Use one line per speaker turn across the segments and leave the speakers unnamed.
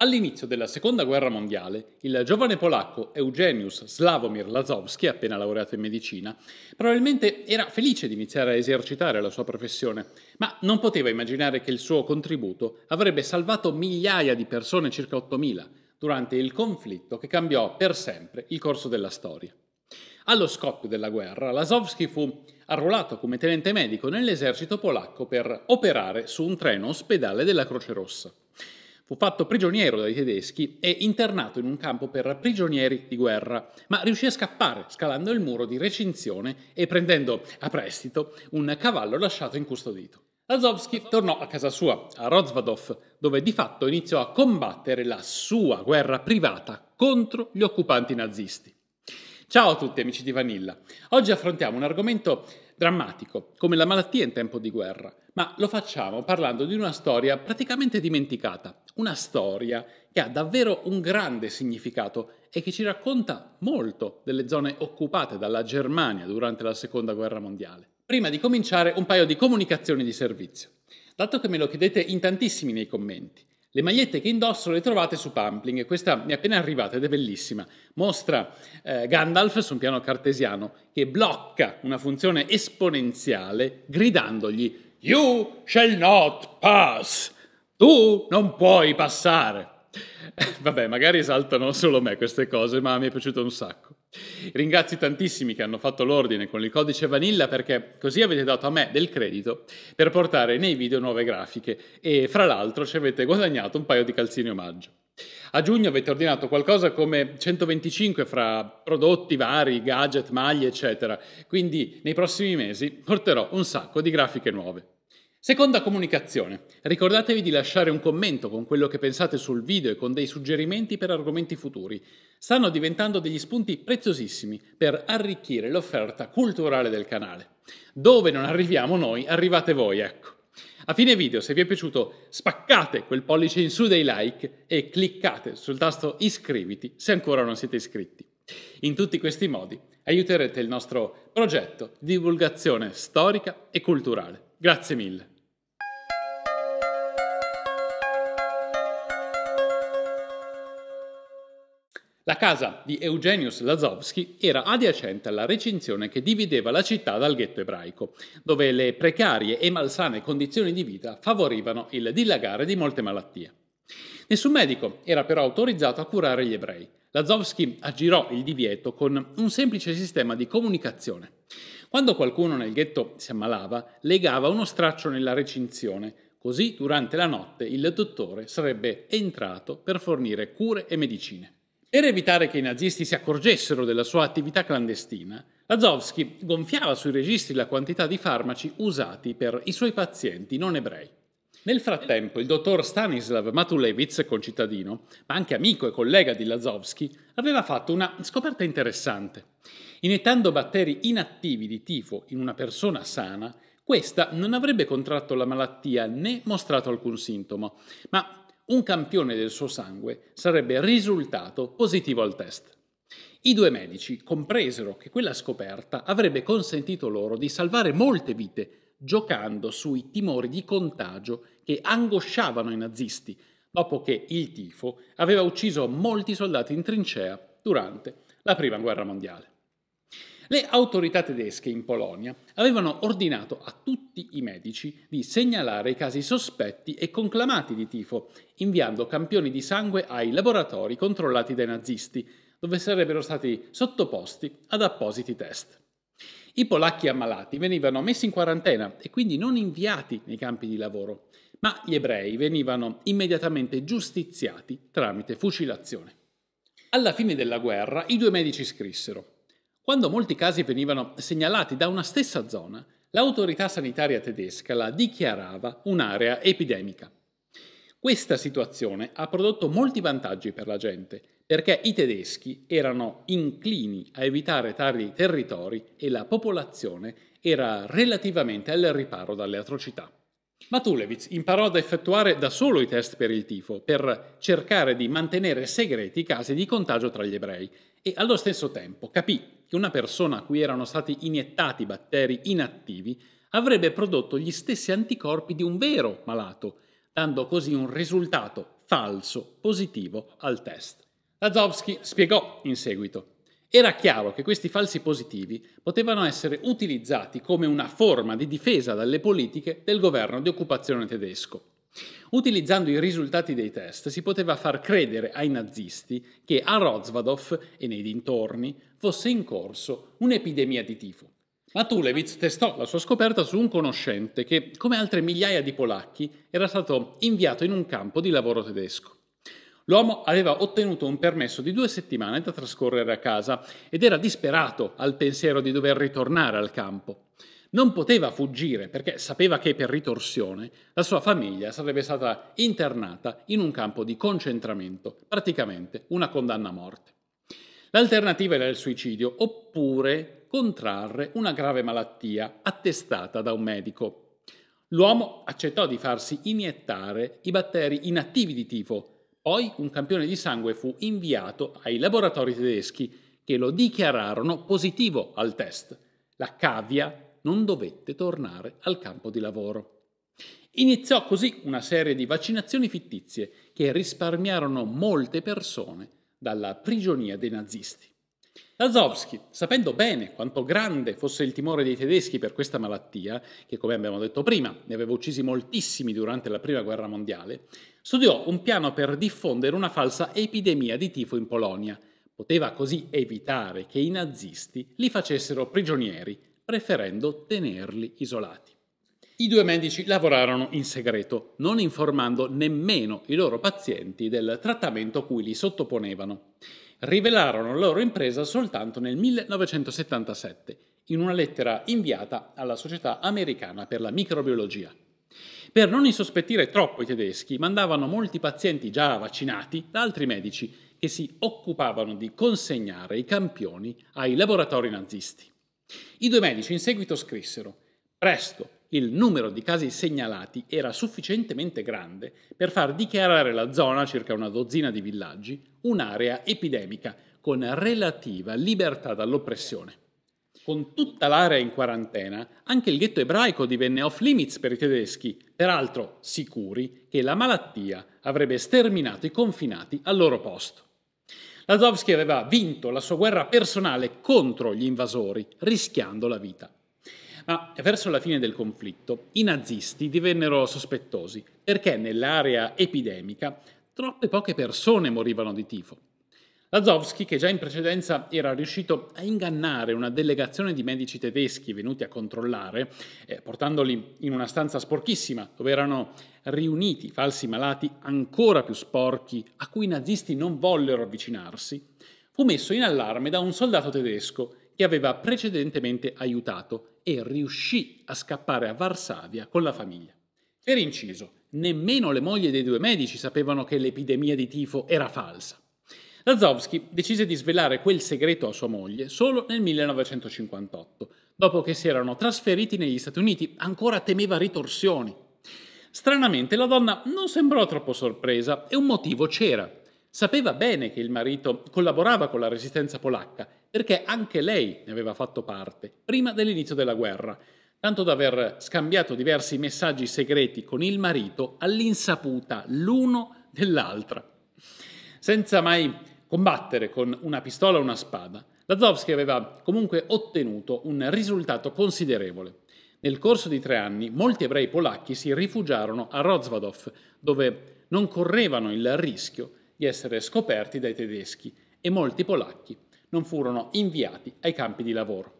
All'inizio della seconda guerra mondiale, il giovane polacco Eugeniusz Slavomir Lazowski, appena laureato in medicina, probabilmente era felice di iniziare a esercitare la sua professione, ma non poteva immaginare che il suo contributo avrebbe salvato migliaia di persone, circa 8.000, durante il conflitto che cambiò per sempre il corso della storia. Allo scoppio della guerra, Lazowski fu arruolato come tenente medico nell'esercito polacco per operare su un treno ospedale della Croce Rossa. Fu fatto prigioniero dai tedeschi e internato in un campo per prigionieri di guerra, ma riuscì a scappare scalando il muro di recinzione e prendendo a prestito un cavallo lasciato incustodito. Azovsky tornò a casa sua, a Rozvadov, dove di fatto iniziò a combattere la sua guerra privata contro gli occupanti nazisti. Ciao a tutti amici di Vanilla. Oggi affrontiamo un argomento drammatico, come la malattia in tempo di guerra, ma lo facciamo parlando di una storia praticamente dimenticata, una storia che ha davvero un grande significato e che ci racconta molto delle zone occupate dalla Germania durante la Seconda Guerra Mondiale. Prima di cominciare un paio di comunicazioni di servizio, dato che me lo chiedete in tantissimi nei commenti. Le magliette che indosso le trovate su Pampling questa mi è appena arrivata ed è bellissima. Mostra eh, Gandalf su un piano cartesiano che blocca una funzione esponenziale gridandogli You shall not pass! Tu non puoi passare. Vabbè, magari esaltano solo me queste cose, ma mi è piaciuto un sacco. Ringrazio tantissimi che hanno fatto l'ordine con il codice vanilla perché così avete dato a me del credito per portare nei video nuove grafiche e fra l'altro ci avete guadagnato un paio di calzini omaggio. A giugno avete ordinato qualcosa come 125 fra prodotti vari, gadget, maglie, eccetera, quindi nei prossimi mesi porterò un sacco di grafiche nuove. Seconda comunicazione. Ricordatevi di lasciare un commento con quello che pensate sul video e con dei suggerimenti per argomenti futuri. Stanno diventando degli spunti preziosissimi per arricchire l'offerta culturale del canale. Dove non arriviamo noi, arrivate voi, ecco. A fine video, se vi è piaciuto, spaccate quel pollice in su dei like e cliccate sul tasto iscriviti se ancora non siete iscritti. In tutti questi modi aiuterete il nostro progetto di divulgazione storica e culturale. Grazie mille. La casa di Eugenius Lazovsky era adiacente alla recinzione che divideva la città dal ghetto ebraico, dove le precarie e malsane condizioni di vita favorivano il dilagare di molte malattie. Nessun medico era però autorizzato a curare gli ebrei. Lazovsky aggirò il divieto con un semplice sistema di comunicazione. Quando qualcuno nel ghetto si ammalava, legava uno straccio nella recinzione, così durante la notte il dottore sarebbe entrato per fornire cure e medicine. Per evitare che i nazisti si accorgessero della sua attività clandestina, Lazovsky gonfiava sui registri la quantità di farmaci usati per i suoi pazienti non ebrei. Nel frattempo, il dottor Stanislav Matulewicz, concittadino, ma anche amico e collega di Lazovsky, aveva fatto una scoperta interessante. Iniettando batteri inattivi di tifo in una persona sana, questa non avrebbe contratto la malattia né mostrato alcun sintomo, ma un campione del suo sangue sarebbe risultato positivo al test. I due medici compresero che quella scoperta avrebbe consentito loro di salvare molte vite giocando sui timori di contagio che angosciavano i nazisti dopo che il tifo aveva ucciso molti soldati in trincea durante la Prima Guerra Mondiale. Le autorità tedesche in Polonia avevano ordinato a tutti i medici di segnalare i casi sospetti e conclamati di tifo, inviando campioni di sangue ai laboratori controllati dai nazisti, dove sarebbero stati sottoposti ad appositi test. I polacchi ammalati venivano messi in quarantena e quindi non inviati nei campi di lavoro, ma gli ebrei venivano immediatamente giustiziati tramite fucilazione. Alla fine della guerra i due medici scrissero quando molti casi venivano segnalati da una stessa zona, l'autorità sanitaria tedesca la dichiarava un'area epidemica. Questa situazione ha prodotto molti vantaggi per la gente, perché i tedeschi erano inclini a evitare tali territori e la popolazione era relativamente al riparo dalle atrocità. Matulewicz imparò ad effettuare da solo i test per il tifo, per cercare di mantenere segreti i casi di contagio tra gli ebrei e allo stesso tempo capì che una persona a cui erano stati iniettati batteri inattivi avrebbe prodotto gli stessi anticorpi di un vero malato, dando così un risultato falso positivo al test. Lazowski spiegò in seguito era chiaro che questi falsi positivi potevano essere utilizzati come una forma di difesa dalle politiche del governo di occupazione tedesco. Utilizzando i risultati dei test si poteva far credere ai nazisti che a Rozvadov e nei dintorni fosse in corso un'epidemia di tifo. Ma Tulewitz testò la sua scoperta su un conoscente che, come altre migliaia di polacchi, era stato inviato in un campo di lavoro tedesco. L'uomo aveva ottenuto un permesso di due settimane da trascorrere a casa ed era disperato al pensiero di dover ritornare al campo. Non poteva fuggire perché sapeva che per ritorsione la sua famiglia sarebbe stata internata in un campo di concentramento, praticamente una condanna a morte. L'alternativa era il suicidio oppure contrarre una grave malattia attestata da un medico. L'uomo accettò di farsi iniettare i batteri inattivi di tifo poi un campione di sangue fu inviato ai laboratori tedeschi che lo dichiararono positivo al test. La cavia non dovette tornare al campo di lavoro. Iniziò così una serie di vaccinazioni fittizie che risparmiarono molte persone dalla prigionia dei nazisti. Lazowski, sapendo bene quanto grande fosse il timore dei tedeschi per questa malattia, che come abbiamo detto prima ne aveva uccisi moltissimi durante la Prima Guerra Mondiale, studiò un piano per diffondere una falsa epidemia di tifo in Polonia. Poteva così evitare che i nazisti li facessero prigionieri, preferendo tenerli isolati. I due medici lavorarono in segreto, non informando nemmeno i loro pazienti del trattamento cui li sottoponevano rivelarono la loro impresa soltanto nel 1977, in una lettera inviata alla Società Americana per la Microbiologia. Per non insospettire troppo i tedeschi, mandavano molti pazienti già vaccinati da altri medici che si occupavano di consegnare i campioni ai laboratori nazisti. I due medici in seguito scrissero: Presto, il numero di casi segnalati era sufficientemente grande per far dichiarare la zona, circa una dozzina di villaggi, un'area epidemica con relativa libertà dall'oppressione. Con tutta l'area in quarantena, anche il ghetto ebraico divenne off limits per i tedeschi, peraltro sicuri che la malattia avrebbe sterminato i confinati al loro posto. Lazovski aveva vinto la sua guerra personale contro gli invasori, rischiando la vita. Ma verso la fine del conflitto i nazisti divennero sospettosi perché nell'area epidemica troppe poche persone morivano di tifo. Lazowski, che già in precedenza era riuscito a ingannare una delegazione di medici tedeschi venuti a controllare, eh, portandoli in una stanza sporchissima dove erano riuniti falsi malati ancora più sporchi a cui i nazisti non vollero avvicinarsi, fu messo in allarme da un soldato tedesco che aveva precedentemente aiutato e riuscì a scappare a Varsavia con la famiglia. Per inciso, nemmeno le mogli dei due medici sapevano che l'epidemia di tifo era falsa. Lazovsky decise di svelare quel segreto a sua moglie solo nel 1958, dopo che si erano trasferiti negli Stati Uniti, ancora temeva ritorsioni. Stranamente la donna non sembrò troppo sorpresa e un motivo c'era. Sapeva bene che il marito collaborava con la resistenza polacca perché anche lei ne aveva fatto parte prima dell'inizio della guerra, tanto da aver scambiato diversi messaggi segreti con il marito all'insaputa l'uno dell'altra. Senza mai combattere con una pistola o una spada, Lazovsky aveva comunque ottenuto un risultato considerevole. Nel corso di tre anni molti ebrei polacchi si rifugiarono a Rozvadov, dove non correvano il rischio di essere scoperti dai tedeschi e molti polacchi non furono inviati ai campi di lavoro.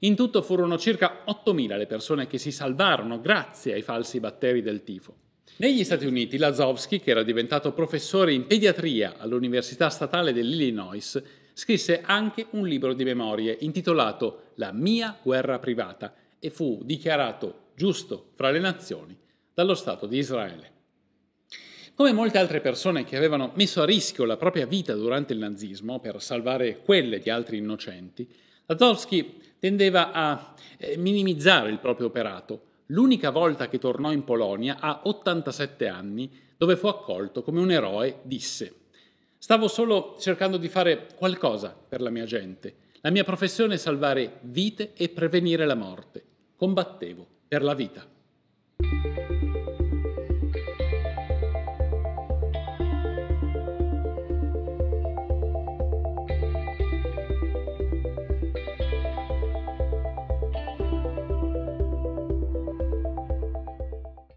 In tutto furono circa 8.000 le persone che si salvarono grazie ai falsi batteri del tifo. Negli Stati Uniti Lazowski, che era diventato professore in pediatria all'Università Statale dell'Illinois, scrisse anche un libro di memorie intitolato La mia guerra privata e fu dichiarato giusto fra le nazioni dallo Stato di Israele. Come molte altre persone che avevano messo a rischio la propria vita durante il nazismo per salvare quelle di altri innocenti, Zatowski tendeva a eh, minimizzare il proprio operato. L'unica volta che tornò in Polonia, a 87 anni, dove fu accolto come un eroe, disse Stavo solo cercando di fare qualcosa per la mia gente. La mia professione è salvare vite e prevenire la morte. Combattevo per la vita.